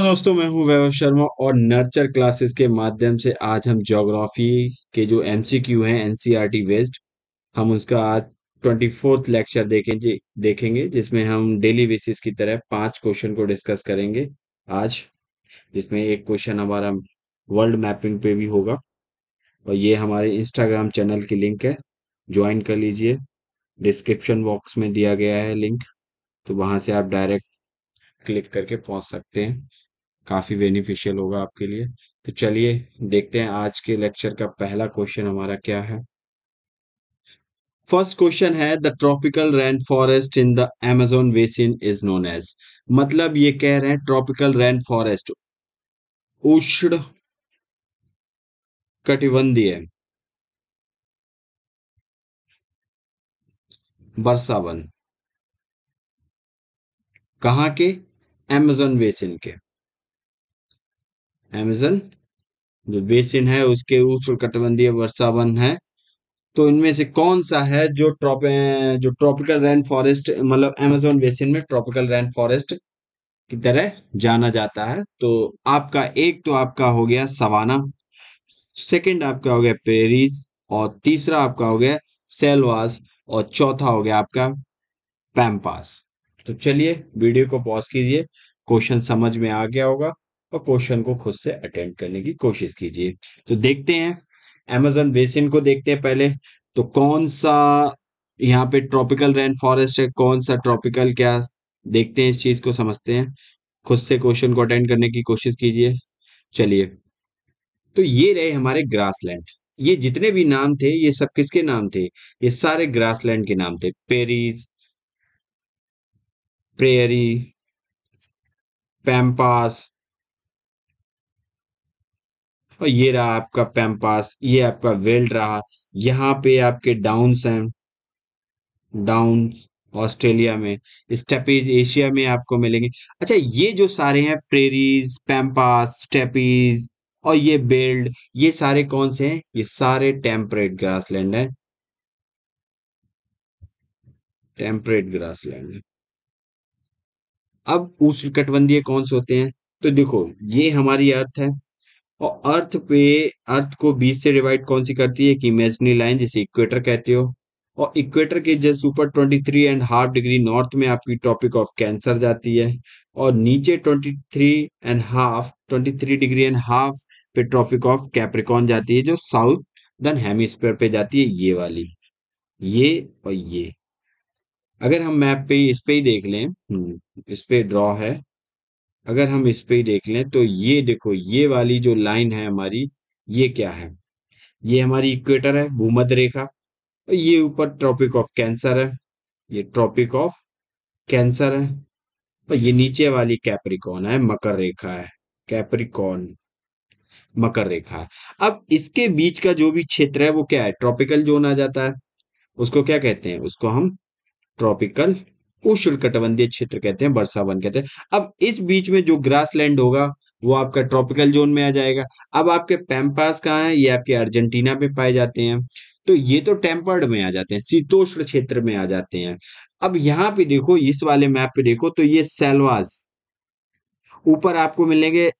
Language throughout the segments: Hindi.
दोस्तों मैं हूं वैभव शर्मा और नर्चर क्लासेस के माध्यम से आज हम ज्योग्राफी के जो एमसीक्यू हैं एनसीईआरटी वेस्ट e हम उसका आज ट्वेंटी फोर्थ लेक्चर देखेंगे देखेंगे जिसमें हम डेली बेसिस की तरह पांच क्वेश्चन को डिस्कस करेंगे आज जिसमें एक क्वेश्चन हमारा वर्ल्ड मैपिंग पे भी होगा और ये हमारे इंस्टाग्राम चैनल की लिंक है ज्वाइन कर लीजिए डिस्क्रिप्शन बॉक्स में दिया गया है लिंक तो वहां से आप डायरेक्ट क्लिक करके पहुंच सकते हैं काफ़ी बेनिफिशियल होगा आपके लिए तो चलिए देखते हैं आज के लेक्चर का पहला क्वेश्चन हमारा क्या है फर्स्ट क्वेश्चन है the tropical rain forest in the Amazon basin is known as मतलब ये कह रहे हैं ट्रॉपिकल रेन फॉरेस्ट उष्ण कटिबंधीय वर्षावन कहा के एमेजोन बेसिन के अमेजन जो बेसिन है उसके वर्षा वर्षावन है तो इनमें से कौन सा है जो ट्रॉप जो ट्रॉपिकल रेन फॉरेस्ट मतलब अमेजोन बेसिन में ट्रॉपिकल रेन फॉरेस्ट की तरह जाना जाता है तो आपका एक तो आपका हो गया सवाना सेकंड आपका हो गया पेरीज और तीसरा आपका हो गया सेलवास और चौथा हो गया आपका पैम्पास तो चलिए वीडियो को पॉज कीजिए क्वेश्चन समझ में आ गया होगा और क्वेश्चन को खुद से अटेंड करने की कोशिश कीजिए तो देखते हैं एमेजन बेसिन को देखते हैं पहले तो कौन सा यहाँ पे ट्रॉपिकल रेन फॉरेस्ट है कौन सा ट्रॉपिकल क्या देखते हैं इस चीज को समझते हैं खुद से क्वेश्चन को अटेंड करने की कोशिश कीजिए चलिए तो ये रहे हमारे ग्रासलैंड ये जितने भी नाम थे ये सब किसके नाम थे ये सारे ग्रासलैंड के नाम थे पेरीज प्रेयरी पैम्पास और ये रहा आपका पैम्पास ये आपका वेल्ट रहा यहाँ पे आपके डाउन्स हैं डाउन्स ऑस्ट्रेलिया में स्टेपीज एशिया में आपको मिलेंगे अच्छा ये जो सारे हैं प्रेरीज पैम्पास स्टेपीज और ये बेल्ड ये सारे कौन से हैं ये सारे टेम्परेट ग्रासलैंड है टेम्परेट ग्रासलैंड लैंड अब उष्णकटिबंधीय कौन से होते हैं तो देखो ये हमारी अर्थ है और अर्थ पे अर्थ को बीस से डिवाइड कौन सी करती है एक इमेजनी लाइन जिसे इक्वेटर कहते हो और इक्वेटर के जस्ट ऊपर twenty three and half degree north में आपकी टॉपिक ऑफ कैंसर जाती है और नीचे twenty three and half twenty three degree and half पे ट्रॉपिक ऑफ कैप्रिकॉन जाती है जो साउथ देन हेमिस्फेयर पे जाती है ये वाली ये और ये अगर हम मैप पे इस पे ही देख लें हम्म, इस पे ड्रॉ है अगर हम इस पे ही देख लें तो ये देखो ये वाली जो लाइन है हमारी ये क्या है ये हमारी इक्वेटर है भूमध्य रेखा और ये ऊपर ट्रॉपिक ऑफ कैंसर है ये ट्रॉपिक ऑफ कैंसर है और ये नीचे वाली कैप्रिकॉन है मकर रेखा है कैप्रिकॉन मकर रेखा है अब इसके बीच का जो भी क्षेत्र है वो क्या है ट्रॉपिकल जोन आ जाता है उसको क्या कहते हैं उसको हम ट्रॉपिकल उष्णकटिबंधीय क्षेत्र कहते हैं वर्षा वन कहते हैं अब इस बीच में जो ग्रास लैंड होगा वो आपका ट्रॉपिकल जोन में आ जाएगा अब आपके पैम्पास कहाँ है ये आपके अर्जेंटीना में पाए जाते हैं तो ये तो टेम्पर्ड में आ जाते हैं शीतोष्ण क्षेत्र में आ जाते हैं अब यहाँ पे देखो इस वाले मैप पे देखो तो ये सेलवाज ऊपर आपको मिलेंगे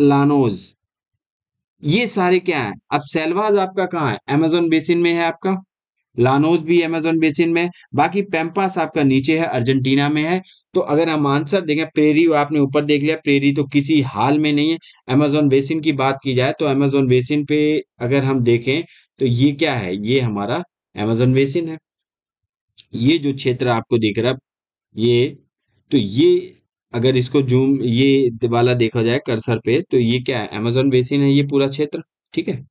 लानोज ये सारे क्या है अब सेलवाज आपका कहाँ है अमेजोन बेसिन में है आपका लानोज भी अमेजोन बेसिन में बाकी पेम्पास आपका नीचे है अर्जेंटीना में है तो अगर हम आंसर देखें प्रेरी आपने ऊपर देख लिया प्रेरी तो किसी हाल में नहीं है अमेजोन बेसिन की बात की जाए तो अमेजोन बेसिन पे अगर हम देखें तो ये क्या है ये हमारा अमेजोन बेसिन है ये जो क्षेत्र आपको दिख रहा ये तो ये अगर इसको जूम ये वाला देखा जाए कर्सर पे तो ये क्या है अमेजोन बेसिन है ये पूरा क्षेत्र ठीक है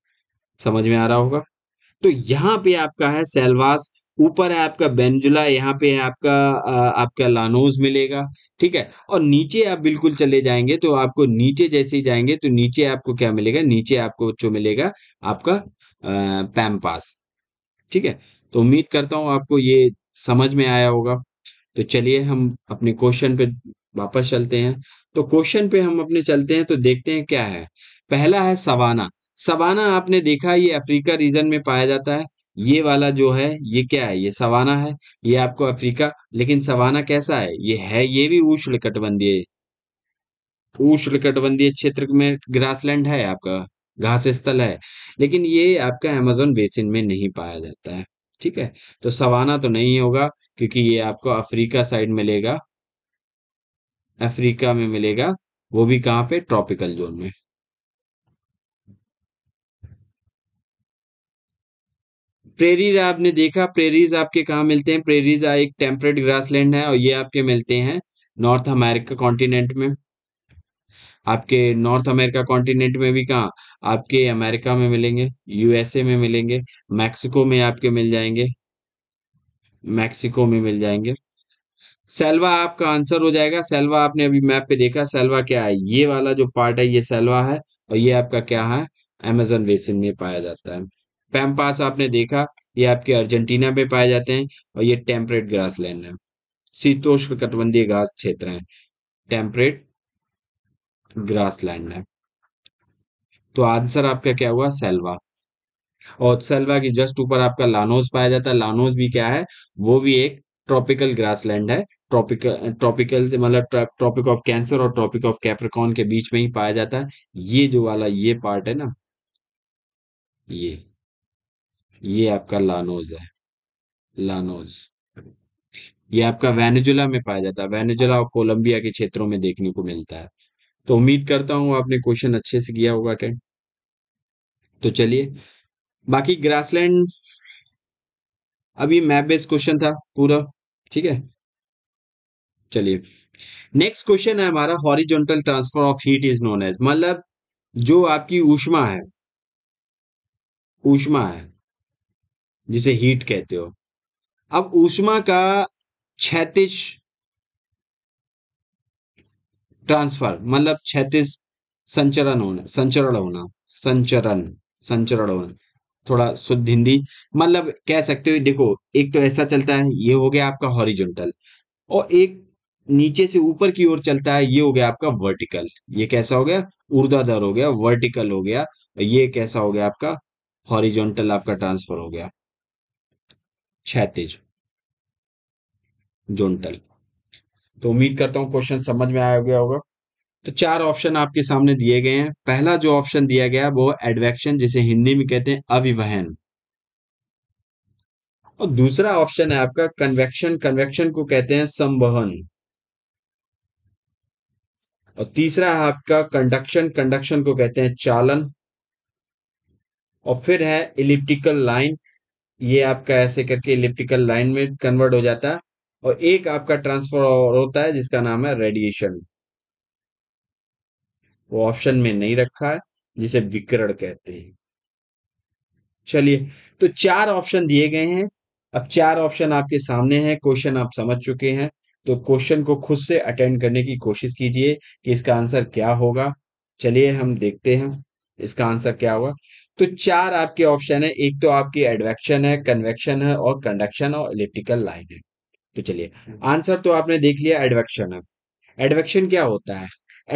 समझ में आ रहा होगा तो यहाँ पे आपका है सेलवास ऊपर है आपका बेंजुला यहाँ पे है आपका आपका लानोज मिलेगा ठीक है और नीचे आप बिल्कुल चले जाएंगे तो आपको नीचे जैसे ही जाएंगे तो नीचे आपको क्या मिलेगा नीचे आपको जो मिलेगा आपका पैम्पास ठीक है तो उम्मीद करता हूं आपको ये समझ में आया होगा तो चलिए हम अपने क्वेश्चन पे वापस चलते हैं तो क्वेश्चन पे हम अपने चलते हैं तो देखते हैं क्या है पहला है सवाना सवाना आपने देखा ये अफ्रीका रीजन में पाया जाता है ये वाला जो है ये क्या है ये सवाना है ये आपको अफ्रीका लेकिन सवाना कैसा है ये है ये भी उष्ण कटबंधीय उष्ण कटबंधीय क्षेत्र में ग्रासलैंड है आपका घास स्थल है लेकिन ये आपका अमेजोन बेसिन में नहीं पाया जाता है ठीक है तो सवाना तो नहीं होगा क्योंकि ये आपको अफ्रीका साइड मिलेगा अफ्रीका में मिलेगा वो भी कहाँ पे ट्रॉपिकल जोन में प्रेरीज आपने देखा प्रेरीज आपके कहाँ मिलते हैं प्रेरीज एक टेम्परेट ग्रासलैंड है और ये आपके मिलते हैं नॉर्थ अमेरिका कॉन्टिनेंट में आपके नॉर्थ अमेरिका कॉन्टिनेंट में भी कहाँ आपके अमेरिका में मिलेंगे यूएसए में मिलेंगे मैक्सिको में आपके मिल जाएंगे मैक्सिको में मिल जाएंगे सेल्वा आपका आंसर हो जाएगा सेल्वा आपने अभी मैप पे देखा सेल्वा क्या है ये वाला जो पार्ट है ये सेल्वा है और ये आपका क्या है अमेजोन बेसिन में पाया जाता है पैम्पास आपने देखा ये आपके अर्जेंटीना में पाए जाते हैं और ये टेम्परेट ग्रास लैंड है शीतोष्ण कटबंधीय घास क्षेत्र है टेम्परेट ग्रास लैंड है तो आंसर आपका क्या हुआ सेल्वा और सेल्वा की जस्ट ऊपर आपका लानोस पाया जाता है लानोस भी क्या है वो भी एक ट्रॉपिकल ग्रासलैंड है ट्रॉपिकल ट्रॉपिकल से मतलब ट्रॉपिक ऑफ कैंसर और ट्रॉपिक ऑफ कैप्रिकॉन के बीच में ही पाया जाता है ये जो वाला ये पार्ट है ना ये ये आपका लानोज है लानोज ये आपका वेनेजुला में पाया जाता है वेनेजुला और कोलंबिया के क्षेत्रों में देखने को मिलता है तो उम्मीद करता हूं आपने क्वेश्चन अच्छे से किया होगा अटेंड तो चलिए बाकी ग्रासलैंड अब ये मैप बेस्ड क्वेश्चन था पूरा ठीक है चलिए नेक्स्ट क्वेश्चन है हमारा horizontal transfer of heat is known as मतलब जो आपकी ऊष्मा है ऊष्मा है जिसे हीट कहते हो अब ऊष्मा का छैतीस ट्रांसफर मतलब छैतीस संचरण होना संचरण होना संचरण संचरण होना थोड़ा शुद्ध हिंदी मतलब कह सकते हो देखो एक तो ऐसा चलता है ये हो गया आपका हॉरिजॉन्टल और एक नीचे से ऊपर की ओर चलता है ये हो गया आपका वर्टिकल ये कैसा हो गया ऊर्ध्वाधर हो गया वर्टिकल हो गया ये कैसा हो गया आपका हॉरिजॉन्टल आपका ट्रांसफर हो गया क्षैतिज जोनटल तो उम्मीद करता हूं क्वेश्चन समझ में आया गया होगा तो चार ऑप्शन आपके सामने दिए गए हैं पहला जो ऑप्शन दिया गया वो एडवेक्शन जिसे हिंदी में कहते हैं अविवहन और दूसरा ऑप्शन है आपका कन्वेक्शन कन्वेक्शन को कहते हैं संवहन और तीसरा है आपका कंडक्शन कंडक्शन को कहते हैं चालन और फिर है इलिप्टिकल लाइन ये आपका ऐसे करके इलेक्ट्रिकल लाइन में कन्वर्ट हो जाता है और एक आपका ट्रांसफर होता है जिसका नाम है रेडिएशन वो ऑप्शन में नहीं रखा है जिसे विकरण कहते हैं चलिए तो चार ऑप्शन दिए गए हैं अब चार ऑप्शन आपके सामने हैं क्वेश्चन आप समझ चुके हैं तो क्वेश्चन को खुद से अटेंड करने की कोशिश कीजिए कि इसका आंसर क्या होगा चलिए हम देखते हैं इसका आंसर क्या होगा तो चार आपके ऑप्शन है एक तो आपकी एडवेक्शन है कन्वेक्शन है और कंडक्शन और इलेक्ट्रिकल लाइन है तो चलिए आंसर हम्म। तो आपने देख लिया एडवेक्शन है एडवेक्शन क्या होता है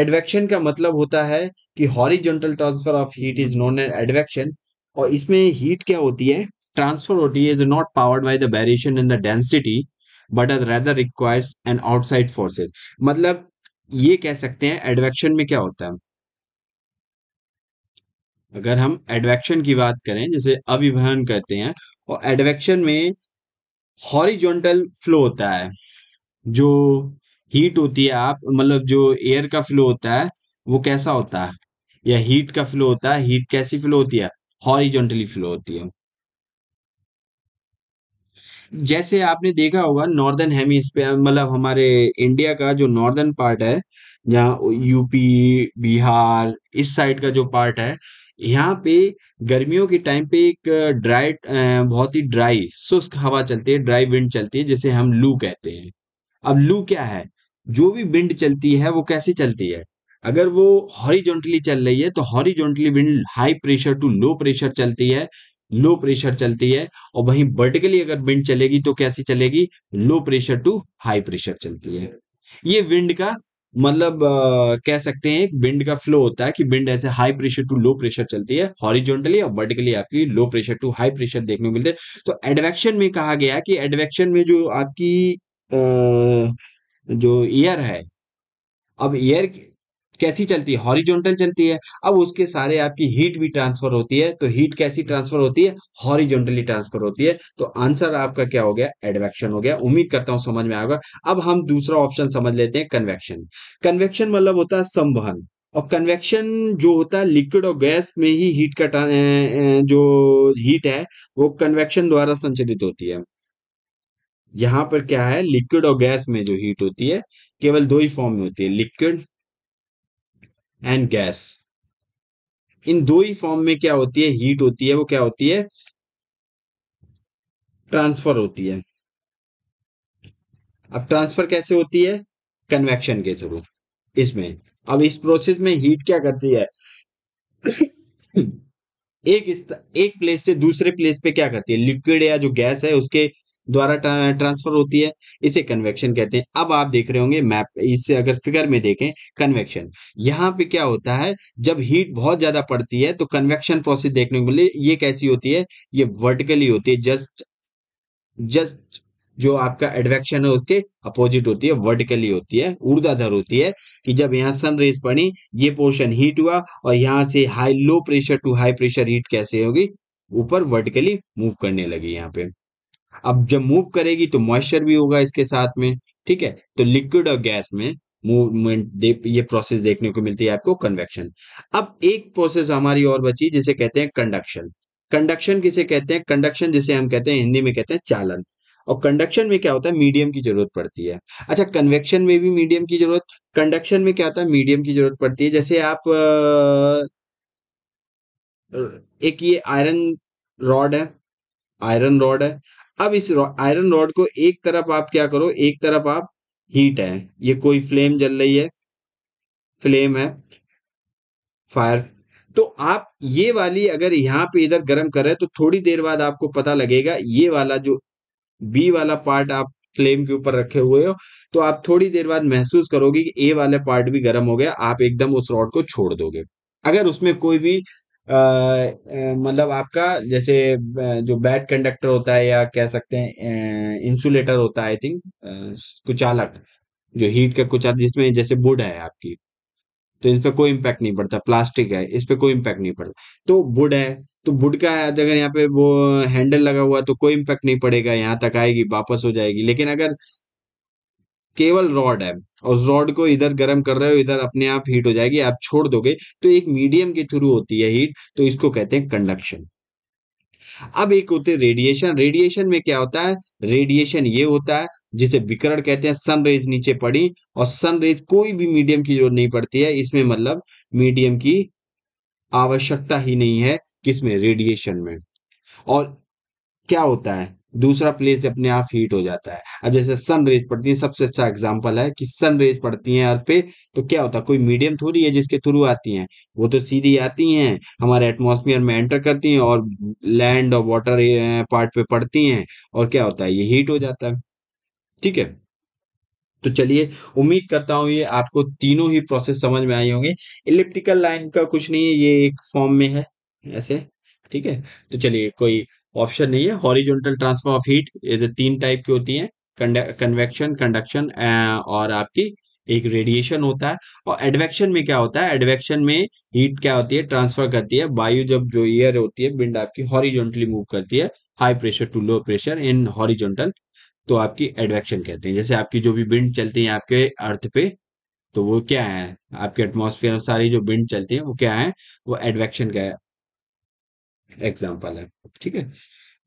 एडवेक्शन का मतलब होता है कि horizontal transfer of heat is known an advection और इसमें हीट क्या होती है ट्रांसफर होती है is not powered by the variation in the density but as rather requires an outside forces मतलब ये कह सकते हैं एडवेक्शन में क्या होता है अगर हम एडवेक्शन की बात करें जैसे अविभन कहते हैं और एडवेक्शन में हॉरिजॉन्टल फ्लो होता है जो हीट होती है आप मतलब जो एयर का फ्लो होता है वो कैसा होता है या हीट का फ्लो होता है हीट कैसी फ्लो होती है हॉरिजॉन्टली फ्लो होती है जैसे आपने देखा होगा नॉर्दर्न हेमिस्फीयर मतलब हमारे इंडिया का जो नॉर्दर्न पार्ट है जहाँ यूपी बिहार इस साइड का जो पार्ट है यहाँ पे गर्मियों के टाइम पे एक ड्राई बहुत ही ड्राई शुष्क हवा चलती है ड्राई विंड चलती है जिसे हम लू कहते हैं अब लू क्या है जो भी विंड चलती है वो कैसे चलती है अगर वो हॉरिजॉन्टली चल रही है तो horizontally wind high pressure to low pressure चलती है लो प्रेशर चलती है और वहीं वर्टिकली अगर विंड चलेगी तो कैसी चलेगी low pressure to high pressure चलती है ये विंड का मतलब कह सकते हैं एक बिंड का फ्लो होता है कि बिंड ऐसे high pressure to low pressure चलती है हॉरिजॉन्टली और वर्टिकली आपकी low pressure to high pressure देखने को मिलते हैं तो एडवेक्शन में कहा गया कि एडवेक्शन में जो आपकी आ, जो एयर है अब एयर कैसी चलती है हॉरिजॉन्टल चलती है अब उसके सारे आपकी हीट भी ट्रांसफर होती है तो हीट कैसी ट्रांसफर होती है हॉरिजॉन्टली ट्रांसफर होती है तो आंसर आपका क्या हो गया एडवेक्शन हो गया उम्मीद करता हूं समझ में आएगा अब हम दूसरा ऑप्शन समझ लेते हैं कन्वेक्शन कन्वेक्शन मतलब होता है संवहन और कन्वेक्शन जो होता है लिक्विड और गैस में ही हीट का जो हीट है वो कन्वेक्शन द्वारा संचलित होती है यहां पर क्या है लिक्विड और गैस में जो हीट होती है केवल दो ही फॉर्म में होती है लिक्विड एंड गैस इन दो ही फॉर्म में क्या होती है हीट होती है वो क्या होती है ट्रांसफर होती है अब ट्रांसफर कैसे होती है कन्वेक्शन के थ्रू इसमें अब इस प्रोसेस में हीट क्या करती है एक इस, एक प्लेस से दूसरे प्लेस पे क्या करती है लिक्विड या जो गैस है उसके द्वारा ट्रांसफर होती है इसे कन्वेक्शन कहते हैं अब आप देख रहे होंगे मैप इसे अगर फिगर में देखें कन्वेक्शन यहाँ पे क्या होता है जब हीट बहुत ज्यादा पड़ती है तो कन्वेक्शन प्रोसेस देखने को मिले ये कैसी होती है ये वर्टिकली होती है जस्ट जस्ट जो आपका एडवेक्शन है उसके अपोजिट होती है वर्टिकली होती है ऊर्जाधर होती है कि जब यहाँ सन रेज पड़ी ये पोर्शन हीट हुआ और यहाँ से high low pressure to high pressure heat कैसे होगी ऊपर वर्टिकली मूव करने लगी यहाँ पे अब जब मूव करेगी तो मॉइस्चर भी होगा इसके साथ में ठीक है तो लिक्विड और गैस में मूवमेंट ये प्रोसेस देखने को मिलती है आपको कन्वेक्शन अब एक प्रोसेस हमारी और बची जिसे कहते हैं कंडक्शन कंडक्शन किसे कहते हैं कंडक्शन जिसे हम कहते हैं हिंदी में कहते हैं चालन और कंडक्शन में क्या होता है मीडियम की जरूरत पड़ती है अच्छा कन्वेक्शन में भी मीडियम की जरूरत कंडक्शन में क्या होता है मीडियम की जरूरत पड़ती है जैसे आप एक ये आयरन रॉड है आयरन रॉड है अब इस आयरन रॉड को एक तरफ आप क्या करो एक तरफ आप हीट है ये कोई फ्लेम जल रही है फ्लेम है फायर तो आप ये वाली अगर यहां पे इधर गर्म कर रहे हैं तो थोड़ी देर बाद आपको पता लगेगा ये वाला जो बी वाला पार्ट आप फ्लेम के ऊपर रखे हुए हो तो आप थोड़ी देर बाद महसूस करोगे कि ए वाला पार्ट भी गर्म हो गया आप एकदम उस रॉड को छोड़ दोगे अगर उसमें कोई भी मतलब आपका जैसे जो बैड कंडक्टर होता है या कह सकते हैं इंसुलेटर होता है आई थिंक कुचालक जो हीट का कुचालक जिसमें जैसे बुड है आपकी तो इस पर कोई इम्पैक्ट नहीं पड़ता प्लास्टिक है इस पर कोई इम्पैक्ट नहीं पड़ता तो बुड है तो बुड का अगर यहाँ पे वो हैंडल लगा हुआ तो कोई इम्पैक्ट नहीं पड़ेगा यहाँ तक आएगी वापस हो जाएगी लेकिन अगर केवल रॉड है और रॉड को इधर गर्म कर रहे हो इधर अपने आप हीट हो जाएगी आप छोड़ दोगे तो एक मीडियम के थ्रू होती है हीट तो इसको कहते हैं कंडक्शन अब एक होते रेडिएशन रेडिएशन में क्या होता है रेडिएशन ये होता है जिसे विकरण कहते हैं सन रेज नीचे पड़ी और सन रेज कोई भी मीडियम की जरूरत नहीं पड़ती है इसमें मतलब मीडियम की आवश्यकता ही नहीं है किसमें रेडिएशन में और क्या होता है दूसरा प्लेस अपने आप हीट हो जाता है अब जैसे सन रेज पड़ती है सबसे अच्छा एग्जाम्पल है कि सन रेज पड़ती है अर्थ पे तो क्या होता है कोई मीडियम थोड़ी है जिसके थ्रू आती हैं वो तो सीधी आती हैं हमारे एटमोसफियर में एंटर करती हैं और लैंड और वाटर पार्ट पे पड़ती हैं और क्या होता है ये हीट हो जाता है ठीक है तो चलिए उम्मीद करता हूं ये आपको तीनों ही प्रोसेस समझ में आई होंगे इलेप्टिकल लाइन का कुछ नहीं है ये एक फॉर्म में है ऐसे ठीक है तो चलिए कोई ऑप्शन नहीं है हॉरिजॉन्टल ट्रांसफर ऑफ हीट तीन टाइप की होती है कन्वेक्शन कंडक्शन और आपकी एक रेडिएशन होता है और एडवेक्शन में क्या होता है एडवेक्शन में हीट क्या होती है ट्रांसफर करती है वायु जब जो एयर होती है विंड आपकी हॉरिजॉन्टली मूव करती है high pressure to low pressure in horizontal तो आपकी एडवेक्शन कहते हैं जैसे आपकी जो भी विंड चलती है आपके अर्थ पे तो वो क्या है आपके एटमोसफियर सारी जो विंड चलती है वो क्या है वो एडवेक्शन का है एग्जाम्पल है ठीक है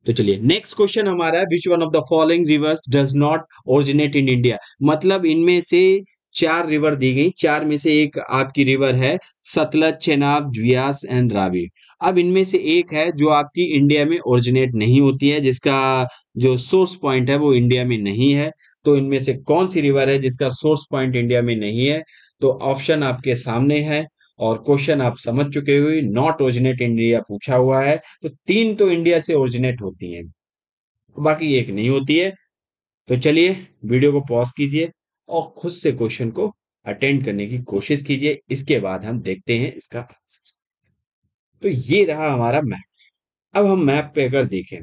तो चलिए नेक्स्ट क्वेश्चन हमारा है which one of the following rivers does not originate in India मतलब इनमें से चार रिवर दी गई चार में से एक आपकी रिवर है सतलज चेनाब व्यास एंड रावी अब इनमें से एक है जो आपकी इंडिया में ओरिजिनेट नहीं होती है जिसका जो सोर्स पॉइंट है वो इंडिया में नहीं है तो इनमें से कौन सी रिवर है जिसका सोर्स पॉइंट इंडिया में नहीं है तो ऑप्शन आपके सामने है और क्वेश्चन आप समझ चुके हुए नॉट ओरिजिनेट इंडिया पूछा हुआ है तो तीन तो इंडिया से ओरिजिनेट होती हैं बाकी एक नहीं होती है तो चलिए वीडियो को पॉज कीजिए और खुद से क्वेश्चन को अटेंड करने की कोशिश कीजिए इसके बाद हम देखते हैं इसका आंसर तो ये रहा हमारा मैप अब हम मैप पे अगर देखें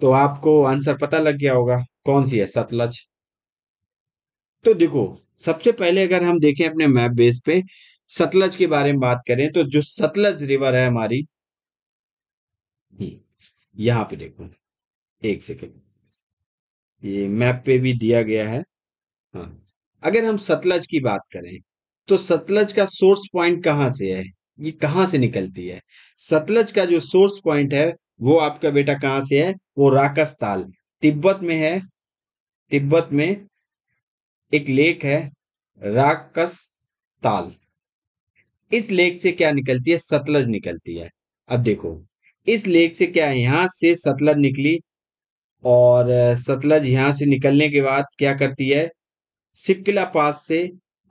तो आपको आंसर पता लग गया होगा कौन सी है सतलज तो देखो सबसे पहले अगर हम देखें अपने मैप बेस पे सतलज के बारे में बात करें तो जो सतलज रिवर है हमारी हम्म, यहाँ पे देखो एक सेकेंड ये मैप पे भी दिया गया है हाँ अगर हम सतलज की बात करें तो सतलज का सोर्स पॉइंट कहाँ से है ये कहाँ से निकलती है सतलज का जो सोर्स पॉइंट है वो आपका बेटा कहाँ से है वो राकस ताल तिब्बत में है तिब्बत में एक लेक है राकस ताल इस लेक से क्या निकलती है सतलज निकलती है अब देखो इस लेक से क्या है यहां से सतलज निकली और सतलज यहां से निकलने के बाद क्या करती है सिपकिला पास से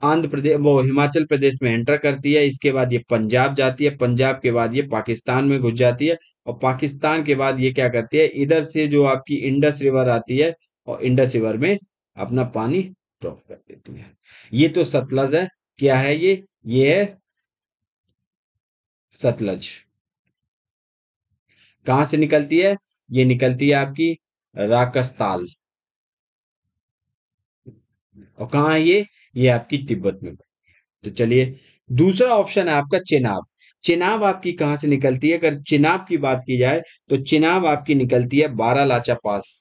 आंध्र प्रदेश वो हिमाचल प्रदेश में एंटर करती है इसके बाद ये पंजाब जाती है पंजाब के बाद ये पाकिस्तान में घुस जाती है और पाकिस्तान के बाद ये क्या करती है इधर से जो आपकी इंडस रिवर आती है और इंडस रिवर में अपना पानी ड्रॉप कर देती है ये तो सतलज है क्या है ये ये है सतलज कहां से निकलती है ये निकलती है आपकी राकस्ताल और कहा है ये ये आपकी तिब्बत में तो चलिए दूसरा ऑप्शन है आपका चेनाब चेनाब आपकी कहां से निकलती है अगर चेनाब की बात की जाए तो चेनाब आपकी निकलती है बारा लाचा पास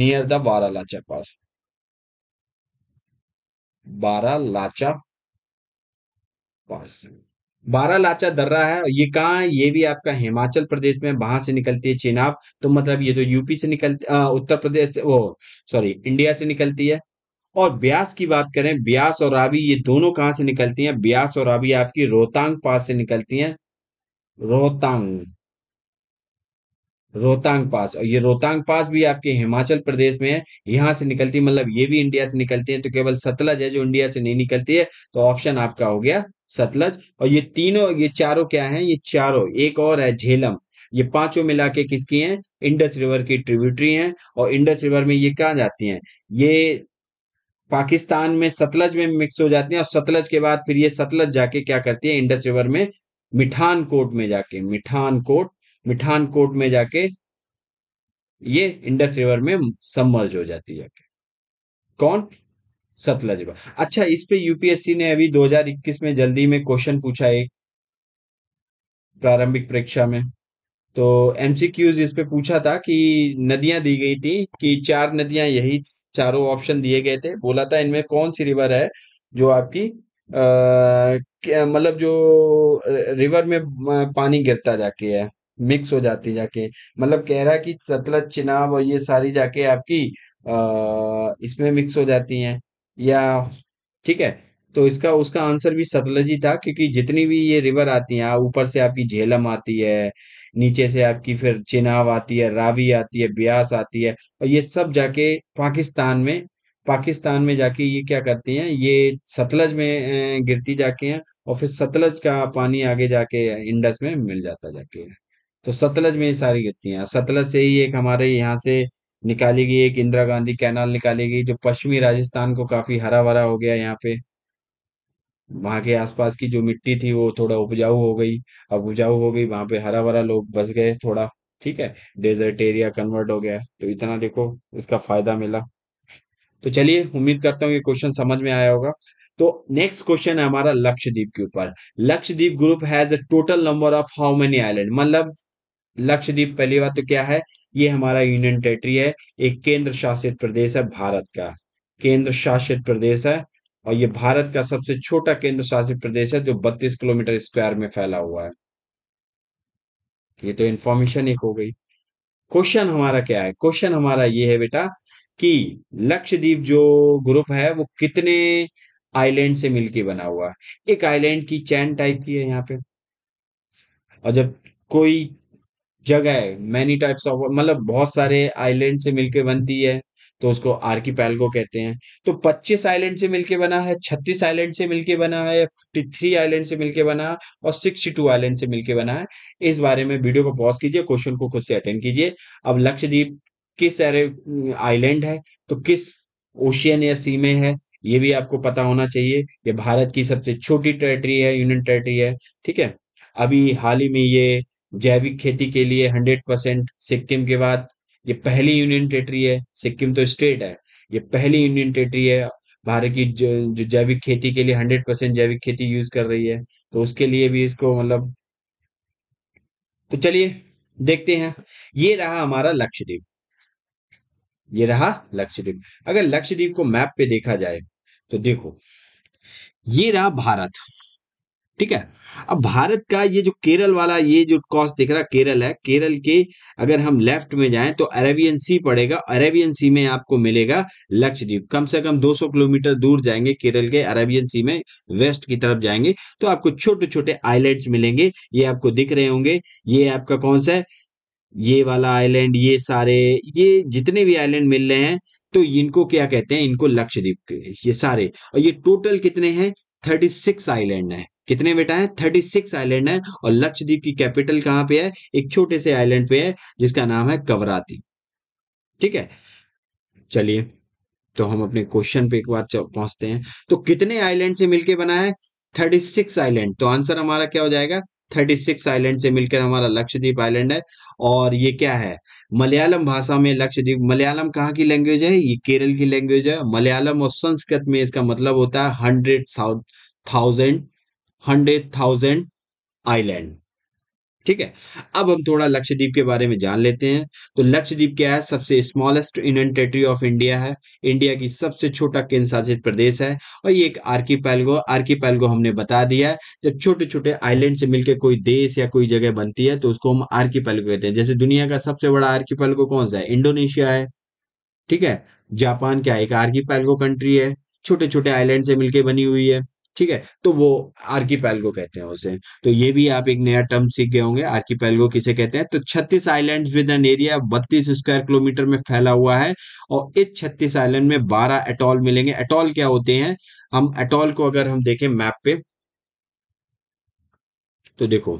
नियर द बारा लाचा पास बारा लाचा पास बारह लाचा दर्रा है ये कहाँ है ये भी आपका हिमाचल प्रदेश में वहां से निकलती है चेनाब तो मतलब ये तो यूपी से निकलती उत्तर प्रदेश से वो सॉरी इंडिया से निकलती है और ब्यास की बात करें ब्यास और रावी ये दोनों कहाँ से निकलती हैं ब्यास और रावी आपकी रोहतांग पास से निकलती हैं रोहतांग रोहतांग पास और ये रोहतांग पास भी आपके हिमाचल प्रदेश में है यहां से निकलती है मतलब ये भी इंडिया से निकलती है तो केवल सतलज है जो इंडिया से नहीं निकलती है तो ऑप्शन आपका हो गया सतलज और ये तीनों ये चारों क्या है ये चारों एक और है झेलम ये पांचों मिला के किसकी हैं इंडस रिवर की ट्रिब्यूटरी हैं और इंडस रिवर में ये कहा जाती हैं ये पाकिस्तान में सतलज में मिक्स हो जाती हैं और सतलज के बाद फिर ये सतलज जाके क्या करती है इंडस रिवर में मिठानकोट में जाके मिठानकोट मिठानकोट में जाके ये इंडस रिवर में सम्मर्ज हो जाती है कौन सतलज अच्छा इस पे यूपीएससी ने अभी 2021 में जल्दी में क्वेश्चन पूछा एक प्रारंभिक परीक्षा में तो एमसीक्यूज इस पे पूछा था कि नदियां दी गई थी कि चार नदियां यही चारों ऑप्शन दिए गए थे बोला था इनमें कौन सी रिवर है जो आपकी मतलब जो रिवर में पानी गिरता जाके है मिक्स हो जाती जाके मतलब कह रहा कि सतलज चिनाब और ये सारी जाके आपकी अः इसमें मिक्स हो जाती हैं या ठीक है तो इसका उसका आंसर भी सतलज ही था क्योंकि जितनी भी ये रिवर आती हैं ऊपर से आपकी झेलम आती है नीचे से आपकी फिर चिनाव आती है रावी आती है ब्यास आती है और ये सब जाके पाकिस्तान में पाकिस्तान में जाके ये क्या करती हैं ये सतलज में अं, गिरती जाके हैं और फिर सतलज का पानी आगे जाके इंडस में मिल जाता जाके तो सतलज में ये सारी गिरती हैं सतलज से ही एक हमारे यहाँ से निकाली गई एक इंदिरा गांधी कैनाल निकाली गई जो पश्चिमी राजस्थान को काफी हरा भरा हो गया यहाँ पे वहां के आसपास की जो मिट्टी थी वो थोड़ा उपजाऊ हो गई अब उपजाऊ हो गई वहां पे हरा भरा लोग बस गए थोड़ा ठीक है डेजर्ट एरिया कन्वर्ट हो गया तो इतना देखो इसका फायदा मिला तो चलिए उम्मीद करता हूँ ये क्वेश्चन समझ में आया होगा तो नेक्स्ट क्वेश्चन है हमारा लक्षद्वीप के ऊपर Lakshadweep group has a total number of how many island मतलब लक्षद्वीप पहली बात तो क्या है ये हमारा यूनियन टेरिटरी है एक केंद्र शासित प्रदेश है भारत का केंद्र शासित प्रदेश है और ये भारत का सबसे छोटा केंद्र शासित प्रदेश है जो बत्तीस किलोमीटर स्क्वायर में फैला हुआ है ये तो इन्फॉर्मेशन एक हो गई क्वेश्चन हमारा क्या है क्वेश्चन हमारा ये है बेटा कि लक्षद्वीप जो ग्रुप है वो कितने आइलैंड से मिलके बना हुआ है एक आइलैंड की चैन टाइप की है यहाँ पे और जब कोई जगह है मैनी टाइप्स ऑफ मतलब बहुत सारे आइलैंड से मिलके बनती है तो उसको आर्की पैलगो कहते हैं तो 25 आइलैंड से मिलके बना है 36 आइलैंड से मिलके बना है थ्री आइलैंड से मिलके बना और 62 आइलैंड से मिलके बना है इस बारे में वीडियो को पॉज कीजिए क्वेश्चन को खुद से अटेंड कीजिए अब लक्षद्वीप किस आइलैंड है तो किस ओशियन या सी में है ये भी आपको पता होना चाहिए ये भारत की सबसे छोटी टेरिटरी है यूनियन टेरिटरी है ठीक है अभी हाल ही में ये जैविक खेती के लिए हंड्रेड परसेंट सिक्किम के बाद ये पहली यूनियन टेरिटरी है सिक्किम तो स्टेट है ये पहली यूनियन टेरिटरी है भारत की जो, जो जैविक खेती के लिए हंड्रेड परसेंट जैविक खेती यूज कर रही है तो उसके लिए भी इसको मतलब तो चलिए देखते हैं ये रहा हमारा लक्षद्वीप ये रहा लक्षद्वीप अगर लक्षद्वीप को मैप पे देखा जाए तो देखो ये रहा भारत ठीक है अब भारत का ये जो केरल वाला ये जो कॉस्ट दिख रहा केरल है केरल के अगर हम लेफ्ट में जाएं तो अरेबियन सी पड़ेगा अरेबियन सी में आपको मिलेगा लक्षद्वीप कम से कम 200 किलोमीटर दूर जाएंगे केरल के अरेबियन सी में वेस्ट की तरफ जाएंगे तो आपको छोटे छोटे आइलैंड्स मिलेंगे ये आपको दिख रहे होंगे ये आपका कौन सा है ये वाला आइलैंड ये सारे ये जितने भी आइलैंड मिल रहे हैं तो इनको क्या कहते हैं इनको लक्षद्वीप ये सारे और ये टोटल कितने हैं थर्टी सिक्स आईलैंड है कितने बेटा है थर्टी सिक्स आइलैंड है और लक्षद्वीप की कैपिटल कहां पे है एक छोटे से आइलैंड पे है जिसका नाम है कवराती ठीक है चलिए तो हम अपने क्वेश्चन पे एक बार पहुंचते हैं तो कितने आइलैंड से मिलकर बना है थर्टी सिक्स आइलैंड तो आंसर हमारा क्या हो जाएगा थर्टी सिक्स आइलैंड से मिलकर हमारा लक्षद्वीप आइलैंड है और ये क्या है मलयालम भाषा में लक्षद्वीप मलयालम कहाँ की लैंग्वेज है ये केरल की लैंग्वेज है मलयालम और संस्कृत में इसका मतलब होता है hundred thousand hundred thousand island ठीक है अब हम थोड़ा लक्षद्वीप के बारे में जान लेते हैं तो लक्षद्वीप क्या है सबसे smallest Indian territory of India है इंडिया की सबसे छोटा केंद्र शासित प्रदेश है और ये एक आर्की पैलगो हमने बता दिया है जब छोटे छोटे आइलैंड से मिलकर कोई देश या कोई जगह बनती है तो उसको हम आर्कीपैल्गो कहते हैं जैसे दुनिया का सबसे बड़ा पैलगो कौन सा है इंडोनेशिया है ठीक है जापान क्या है एक पैलगो कंट्री है छोटे छोटे आइलैंड से मिलकर बनी हुई है ठीक है तो वो आर्किपेल्गो कहते हैं उसे तो ये भी आप एक नया टर्म सीख गए होंगे आर्किपेल्गो किसे कहते हैं तो 36 islands with an area 32 square kilometre में फैला हुआ है और इस 36 आइलैंड में 12 एटॉल मिलेंगे एटॉल क्या होते हैं हम एटॉल को अगर हम देखें मैप पे तो देखो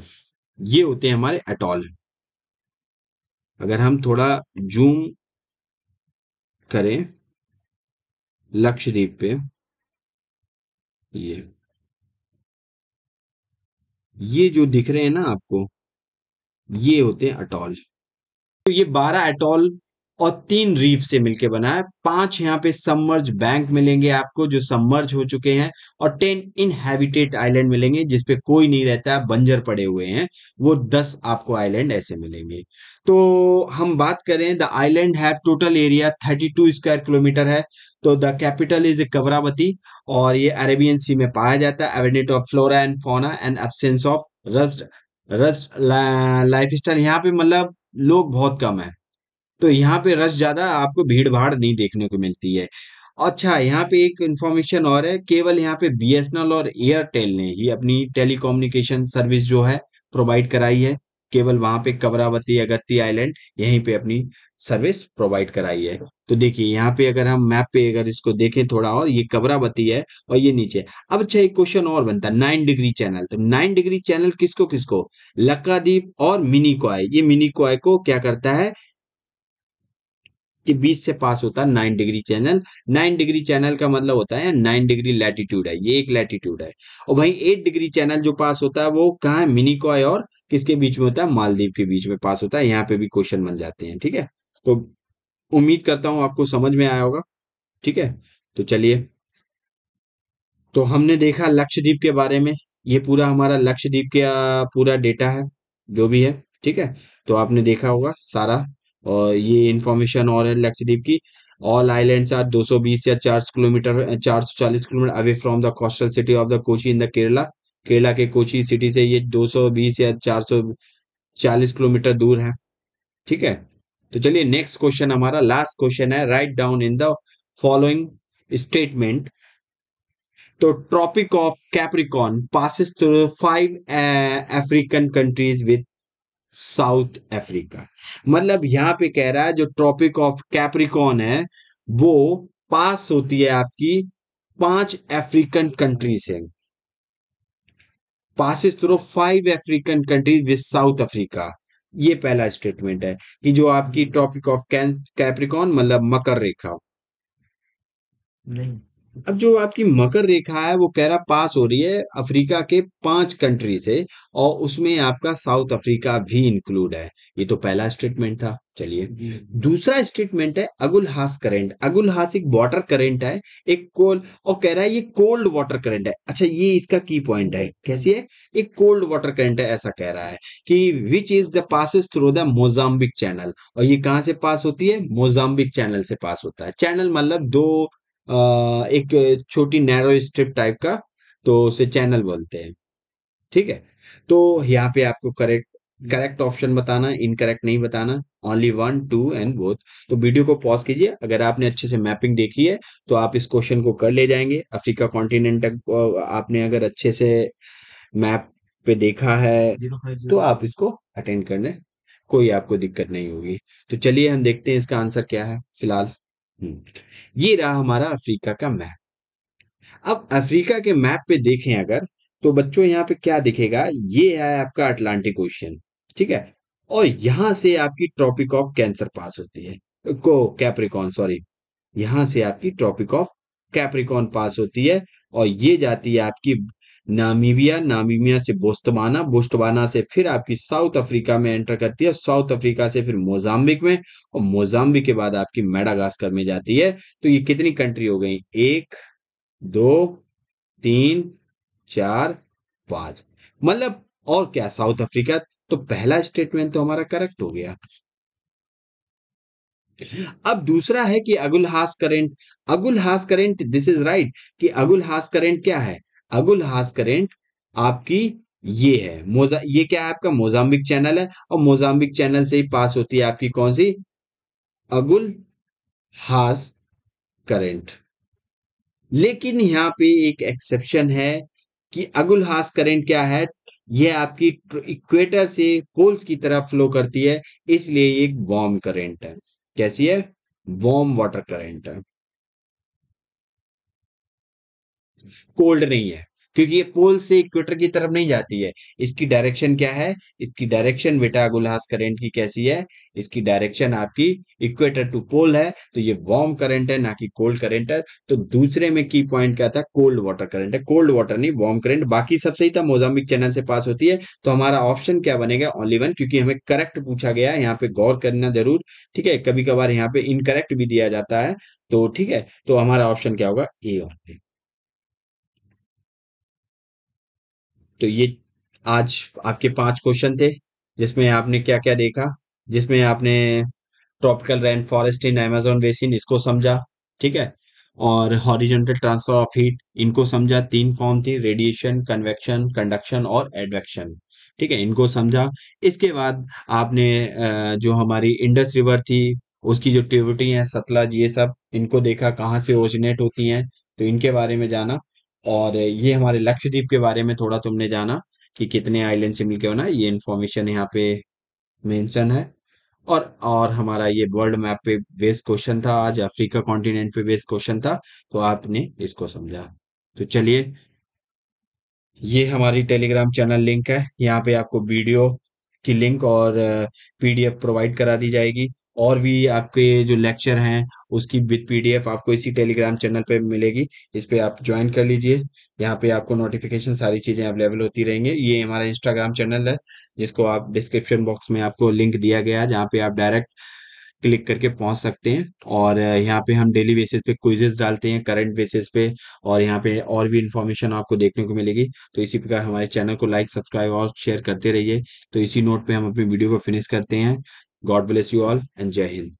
ये होते हैं हमारे एटॉल अगर हम थोड़ा जूम करें लक्षद्वीप पे ये ये जो दिख रहे हैं ना आपको ये होते हैं अटॉल तो ये बारह अटॉल और तीन रीफ से मिलके बना है पांच यहाँ पे सम्मर्ज बैंक मिलेंगे आपको जो सम्मर्ज हो चुके हैं और टेन इनहेबिटेड आइलैंड मिलेंगे जिसपे कोई नहीं रहता है बंजर पड़े हुए हैं वो दस आपको आइलैंड ऐसे मिलेंगे तो हम बात करें the island have total area thirty two square kilometre है तो the capital is a Kavaratti और ये अरेबियन सी में पाया जाता है evaded of flora and fauna and absence of rust rust life style यहाँ पे मतलब लोग बहुत कम है तो यहाँ पे रश ज़्यादा आपको भीड़-भाड़ नहीं देखने को मिलती है। अच्छा यहाँ पे एक इन्फॉर्मेशन और है, केवल यहाँ पे बी और एयरटेल ने ही अपनी टेलीकोम्युनिकेशन सर्विस जो है प्रोवाइड कराई है। केवल वहां पे कबरावती अगत्ती आइलैंड यहीं पे अपनी सर्विस प्रोवाइड कराई है। तो देखिए यहाँ पे अगर हम मैप पे अगर इसको देखें थोड़ा और ये कबरावती है और ये नीचे अब अच्छा एक क्वेश्चन और बनता है नाइन डिग्री चैनल, तो नाइन डिग्री चैनल किसको-किसको? लक्का और मिनी कॉय, ये मिनी क्वाय को क्या करता है के बीच से पास होता है nine degree channel nine degree channel का मतलब होता है नाइन डिग्री लैटिट्यूड है ये एक लैटिट्यूड है और वहीं एट डिग्री चैनल जो पास होता है वो कहा है मिनिकॉय और किसके बीच में होता है मालदीव के बीच में पास होता है यहाँ पे भी क्वेश्चन बन जाते हैं ठीक है तो उम्मीद करता हूं आपको समझ में आया होगा ठीक है तो चलिए तो हमने देखा लक्षद्वीप के बारे में ये पूरा हमारा लक्षद्वीप का पूरा डेटा है जो भी है ठीक है तो आपने देखा होगा सारा ये इन्फॉर्मेशन और है लक्षद्वीप की ऑल आइलैंड्स आर 220 या 400 kilometre 440 kilometre away from the coastal city of the Kochi in the Kerala Kerala के कोची सिटी से ये 220 या 440 किलोमीटर दूर है ठीक है तो चलिए नेक्स्ट क्वेश्चन हमारा लास्ट क्वेश्चन है right down in the following statement तो tropic of capricorn passes through five African countries with South Africa मतलब यहाँ पे कह रहा है जो ट्रॉपिक ऑफ कैप्रिकॉन है वो पास होती है आपकी पांच अफ्रीकन कंट्री से passes through five African countries with South Africa ये पहला स्टेटमेंट है कि जो आपकी ट्रॉपिक ऑफ कैप्रिकॉन मतलब मकर रेखा नहीं अब जो आपकी मकर रेखा है वो कह रहा पास हो रही है अफ्रीका के पांच कंट्री से और उसमें आपका साउथ अफ्रीका भी इंक्लूड है ये तो पहला स्टेटमेंट था चलिए दूसरा स्टेटमेंट है अगुलहास करंट अगुलहास एक वाटर करंट है एक कोल्ड और कह रहा है ये कोल्ड वाटर करंट है अच्छा ये इसका की पॉइंट है कैसी है एक कोल्ड वाटर करंट है ऐसा कह रहा है कि which is the passes through the Mozambique channel और ये कहां से पास होती है मोजाम्बिक चैनल से पास होता है चैनल मतलब दो एक छोटी नैरो स्ट्रिप टाइप का तो उसे चैनल बोलते हैं ठीक है तो यहाँ पे आपको करेक्ट करेक्ट ऑप्शन बताना इनकरेक्ट नहीं बताना only one two and both तो वीडियो को पॉज कीजिए अगर आपने अच्छे से मैपिंग देखी है तो आप इस क्वेश्चन को कर ले जाएंगे अफ्रीका कॉन्टिनेंट तक आपने अगर अच्छे से मैप पे देखा है तो आप इसको अटेंड करने कोई आपको दिक्कत नहीं होगी तो चलिए हम देखते हैं इसका आंसर क्या है फिलहाल हम्म। ये रहा हमारा अफ्रीका का मैप अब अफ्रीका के मैप पे देखें अगर तो बच्चों यहाँ पे क्या दिखेगा ये है आपका अटलांटिक ओशियन ठीक है और यहां से आपकी ट्रॉपिक ऑफ कैंसर पास होती है को कैप्रिकॉन सॉरी यहां से आपकी ट्रॉपिक ऑफ कैप्रिकॉन पास होती है और ये जाती है आपकी नामीबिया नामीबिया से बोस्तवाना बोस्तवाना से फिर आपकी साउथ अफ्रीका में एंटर करती है साउथ अफ्रीका से फिर मोजाम्बिक में और मोजाम्बिक के बाद आपकी मेडागास्कर में जाती है तो ये कितनी कंट्री हो गई एक दो तीन चार पांच मतलब और क्या साउथ अफ्रीका तो पहला स्टेटमेंट तो हमारा करेक्ट हो गया अब दूसरा है कि अगुल हास करेंट अगुल हास करेंट दिस इज राइट कि अगुल हास करेंट क्या है अगुल हास करेंट आपकी ये है मोजा ये क्या है आपका मोजाम्बिक चैनल है और मोजाम्बिक चैनल से ही पास होती है आपकी कौन सी अगुल हास करेंट लेकिन यहाँ पे एक एक्सेप्शन है कि अगुल हास करेंट क्या है यह आपकी इक्वेटर से पोल्स की तरफ फ्लो करती है इसलिए एक वार्म करेंट है कैसी है वार्म वाटर करेंट है कोल्ड नहीं है क्योंकि ये पोल से इक्वेटर की तरफ नहीं जाती है इसकी डायरेक्शन क्या है इसकी डायरेक्शन बेटा गुलास करंट की कैसी है इसकी डायरेक्शन आपकी इक्वेटर टू पोल है तो ये वार्म करंट है ना कि कोल्ड करंट है तो दूसरे में की पॉइंट क्या था कोल्ड वाटर करंट है कोल्ड वाटर नहीं वार्म करंट बाकी सबसे ही था मोजाम्बिक चैनल से पास होती है तो हमारा ऑप्शन क्या बनेगा ओनली वन क्योंकि हमें करेक्ट पूछा गया है यहाँ पे गौर करना जरूर ठीक है कभी कभार यहाँ पे इनकरेक्ट भी दिया जाता है तो ठीक है तो हमारा ऑप्शन क्या होगा ए ओनली तो ये आज आपके पांच क्वेश्चन थे जिसमें आपने क्या क्या देखा जिसमें आपने tropical rain forest in Amazon basin इसको समझा ठीक है और हॉरिजेंटल ट्रांसफर ऑफ हीट इनको समझा तीन फॉर्म थी रेडिएशन कन्वेक्शन कंडक्शन और एडवेक्शन ठीक है इनको समझा इसके बाद आपने जो हमारी इंडस रिवर थी उसकी जो ट्यूबिटी है सतलज ये सब इनको देखा कहाँ से ओरिजिनेट होती हैं तो इनके बारे में जाना और ये हमारे लक्षद्वीप के बारे में थोड़ा तुमने जाना कि कितने आइलैंड से मिलके होना ये इन्फॉर्मेशन यहाँ पे मेंशन है और और हमारा ये वर्ल्ड मैप पे बेस्ड क्वेश्चन था आज अफ्रीका कॉन्टिनेंट पे बेस्ड क्वेश्चन था तो आपने इसको समझा तो चलिए ये हमारी टेलीग्राम चैनल लिंक है यहाँ पे आपको वीडियो की लिंक और पीडीएफ uh, प्रोवाइड करा दी जाएगी और भी आपके जो लेक्चर हैं उसकी विद पीडीएफ आपको इसी टेलीग्राम चैनल पे मिलेगी इस पर आप ज्वाइन कर लीजिए यहाँ पे आपको नोटिफिकेशन सारी चीज़ें अवेलेबल होती रहेंगी ये हमारा इंस्टाग्राम चैनल है जिसको आप डिस्क्रिप्शन बॉक्स में आपको लिंक दिया गया है जहाँ पे आप डायरेक्ट क्लिक करके पहुंच सकते हैं और यहाँ पे हम डेली बेसिस पे क्विजेस डालते हैं करंट बेसिस पे और यहाँ पे और भी इन्फॉर्मेशन आपको देखने को मिलेगी तो इसी प्रकार हमारे चैनल को लाइक सब्सक्राइब और शेयर करते रहिए तो इसी नोट पे हम अपनी वीडियो को फिनिश करते हैं God bless you all and Jai Hind.